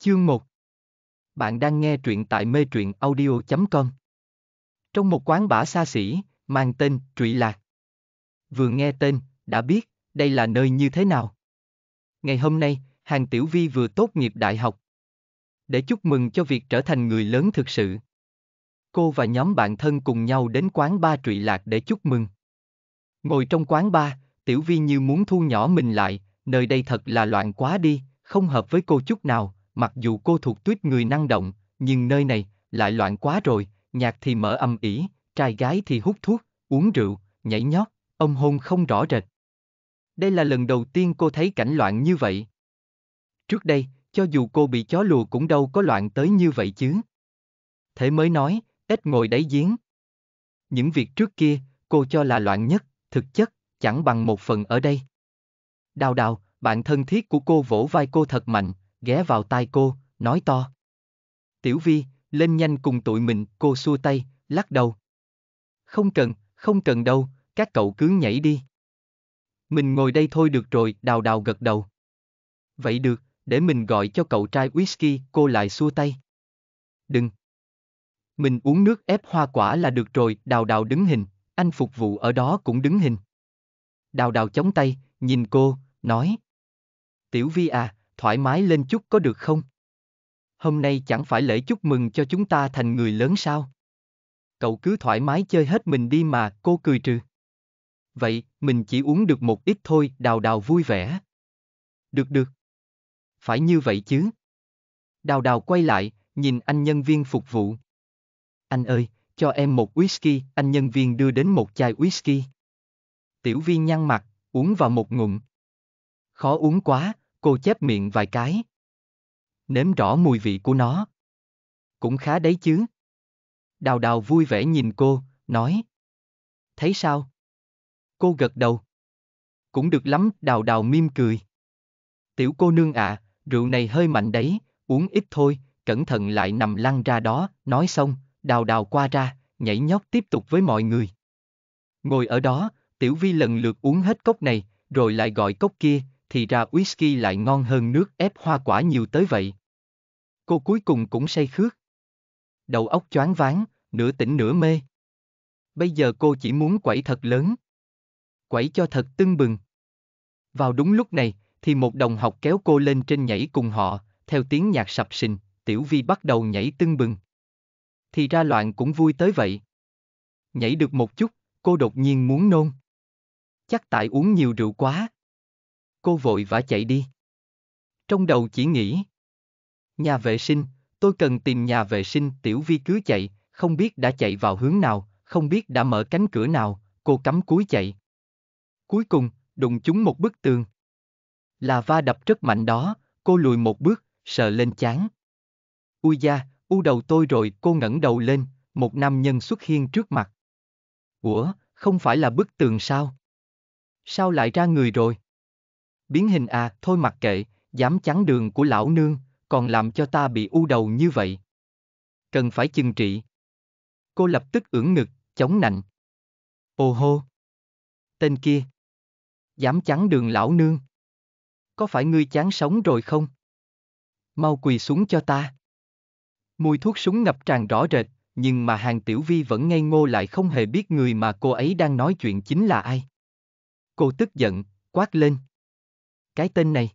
Chương 1 Bạn đang nghe truyện tại mê truyện audio.com Trong một quán bả xa xỉ, mang tên Trụy Lạc. Vừa nghe tên, đã biết, đây là nơi như thế nào. Ngày hôm nay, Hàng Tiểu Vi vừa tốt nghiệp đại học. Để chúc mừng cho việc trở thành người lớn thực sự. Cô và nhóm bạn thân cùng nhau đến quán ba Trụy Lạc để chúc mừng. Ngồi trong quán ba, Tiểu Vi như muốn thu nhỏ mình lại, nơi đây thật là loạn quá đi, không hợp với cô chút nào, mặc dù cô thuộc tuyết người năng động, nhưng nơi này, lại loạn quá rồi, nhạc thì mở âm ỉ, trai gái thì hút thuốc, uống rượu, nhảy nhót, ông hôn không rõ rệt. Đây là lần đầu tiên cô thấy cảnh loạn như vậy. Trước đây, cho dù cô bị chó lùa cũng đâu có loạn tới như vậy chứ. Thế mới nói, ít ngồi đáy giếng. Những việc trước kia, cô cho là loạn nhất, thực chất, chẳng bằng một phần ở đây. Đào đào, bạn thân thiết của cô vỗ vai cô thật mạnh, ghé vào tai cô, nói to. Tiểu Vi, lên nhanh cùng tụi mình, cô xua tay, lắc đầu. Không cần, không cần đâu, các cậu cứ nhảy đi. Mình ngồi đây thôi được rồi, đào đào gật đầu. Vậy được, để mình gọi cho cậu trai whisky, cô lại xua tay. Đừng. Mình uống nước ép hoa quả là được rồi, đào đào đứng hình, anh phục vụ ở đó cũng đứng hình. Đào đào chống tay, nhìn cô, nói. Tiểu Vi à, thoải mái lên chút có được không? Hôm nay chẳng phải lễ chúc mừng cho chúng ta thành người lớn sao? Cậu cứ thoải mái chơi hết mình đi mà, cô cười trừ. Vậy, mình chỉ uống được một ít thôi, đào đào vui vẻ. Được được. Phải như vậy chứ. Đào đào quay lại, nhìn anh nhân viên phục vụ. Anh ơi, cho em một whisky, anh nhân viên đưa đến một chai whisky. Tiểu viên nhăn mặt, uống vào một ngụm. Khó uống quá, cô chép miệng vài cái. Nếm rõ mùi vị của nó. Cũng khá đấy chứ. Đào đào vui vẻ nhìn cô, nói. Thấy sao? Cô gật đầu. Cũng được lắm, đào đào mỉm cười. Tiểu cô nương ạ, à, rượu này hơi mạnh đấy, uống ít thôi, cẩn thận lại nằm lăn ra đó, nói xong, đào đào qua ra, nhảy nhót tiếp tục với mọi người. Ngồi ở đó, Tiểu Vi lần lượt uống hết cốc này, rồi lại gọi cốc kia, thì ra whisky lại ngon hơn nước ép hoa quả nhiều tới vậy. Cô cuối cùng cũng say khước. Đầu óc choáng váng, nửa tỉnh nửa mê. Bây giờ cô chỉ muốn quẩy thật lớn. Quẩy cho thật tưng bừng. Vào đúng lúc này, thì một đồng học kéo cô lên trên nhảy cùng họ, theo tiếng nhạc sập sình, Tiểu Vi bắt đầu nhảy tưng bừng. Thì ra loạn cũng vui tới vậy. Nhảy được một chút, cô đột nhiên muốn nôn. Chắc tại uống nhiều rượu quá cô vội vã chạy đi. Trong đầu chỉ nghĩ, nhà vệ sinh, tôi cần tìm nhà vệ sinh, tiểu vi cứ chạy, không biết đã chạy vào hướng nào, không biết đã mở cánh cửa nào, cô cắm cúi chạy. Cuối cùng, đụng chúng một bức tường. Là va đập rất mạnh đó, cô lùi một bước, sợ lên chán. Ui da, u đầu tôi rồi, cô ngẩng đầu lên, một nam nhân xuất hiện trước mặt. Ủa, không phải là bức tường sao? Sao lại ra người rồi? biến hình à, thôi mặc kệ, dám chắn đường của lão nương, còn làm cho ta bị u đầu như vậy. Cần phải chừng trị. Cô lập tức ưỡn ngực, chống nạnh. Ô hô! Tên kia! Dám chắn đường lão nương. Có phải ngươi chán sống rồi không? Mau quỳ xuống cho ta. Mùi thuốc súng ngập tràn rõ rệt, nhưng mà hàng tiểu vi vẫn ngây ngô lại không hề biết người mà cô ấy đang nói chuyện chính là ai. Cô tức giận, quát lên cái tên này.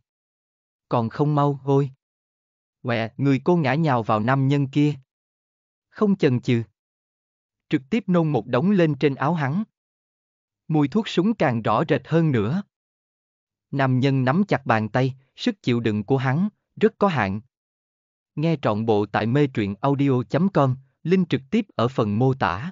Còn không mau, ôi. Quẹ, người cô ngã nhào vào nam nhân kia. Không chần chừ. Trực tiếp nôn một đống lên trên áo hắn. Mùi thuốc súng càng rõ rệt hơn nữa. Nam nhân nắm chặt bàn tay, sức chịu đựng của hắn, rất có hạn. Nghe trọn bộ tại mê truyện audio.com, link trực tiếp ở phần mô tả.